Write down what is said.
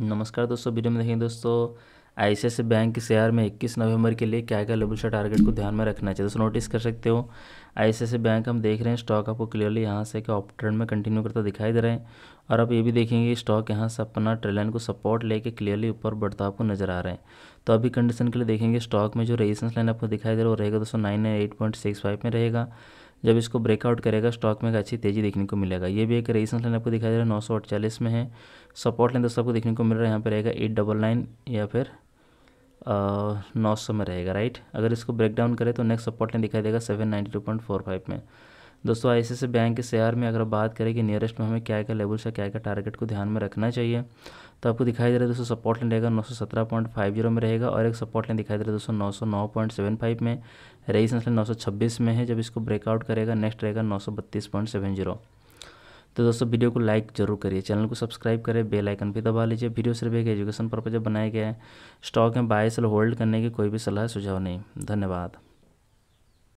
नमस्कार दोस्तों वीडियो में देखेंगे दोस्तों आई बैंक के शेयर में 21 नवंबर के लिए क्या क्या लेवल से टारगेट को ध्यान में रखना चाहिए दोस्तों नोटिस कर सकते हो आई बैंक हम देख रहे हैं स्टॉक आपको क्लियरली यहाँ से ऑफ ऑप ट्रेंड में कंटिन्यू करता दिखाई दे रहे हैं और आप ये भी देखेंगे स्टॉक यहाँ से अपना ट्रेलाइन को सपोर्ट लेके क्लियरली ऊपर बढ़ता आपको नजर आ रहे हैं तो अभी कंडीशन के लिए देखेंगे स्टॉक में जो रेजिस्टेंस लाइन आपको दिखाई दे रहा है वो रहेगा दोस्तों नाइन में रहेगा जब इसको ब्रेकआउट करेगा स्टॉक में एक अच्छी तेज़ी देखने को मिलेगा ये भी एक रेजिस्टेंस लाइन आपको दिखाई दे रहा है नौ सौ में है सपोर्ट लाइन दोस्तों आपको देखने को मिल रहा है यहाँ पर रहेगा एट डबल नाइन या फिर नौ सौ में रहेगा राइट अगर इसको ब्रेक डाउन करें तो नेक्स्ट सपोर्ट लाइन दिखाई देगा seven ninety two point four five में दोस्तों आई सी बैंक के शेयर में अगर बात करें कि नियरेस्ट में हमें क्या क्या लेवल्स है क्या क्या टारगेट को ध्यान में रखना चाहिए तो आपको दिखाई दे रहा है दोस्तों सपोर्ट लाइन रहेगा 917.50 में रहेगा और एक सपोर्ट लाइन दिखाई दे रहा है दोस्तों 909.75 में रेजिस्टेंस लाइन 926 में है जब इसको ब्रेकआउट करेगा नेक्स्ट रहेगा 932.70 तो दोस्तों वीडियो को लाइक जरूर करिए चैनल को सब्सक्राइब करें बेल आइकन भी दबा लीजिए वीडियो सिर्फ एक एजुकेशन पर्पज बनाया गया है स्टॉक में बाय सेल होल्ड करने की कोई भी सलाह सुझाव नहीं धन्यवाद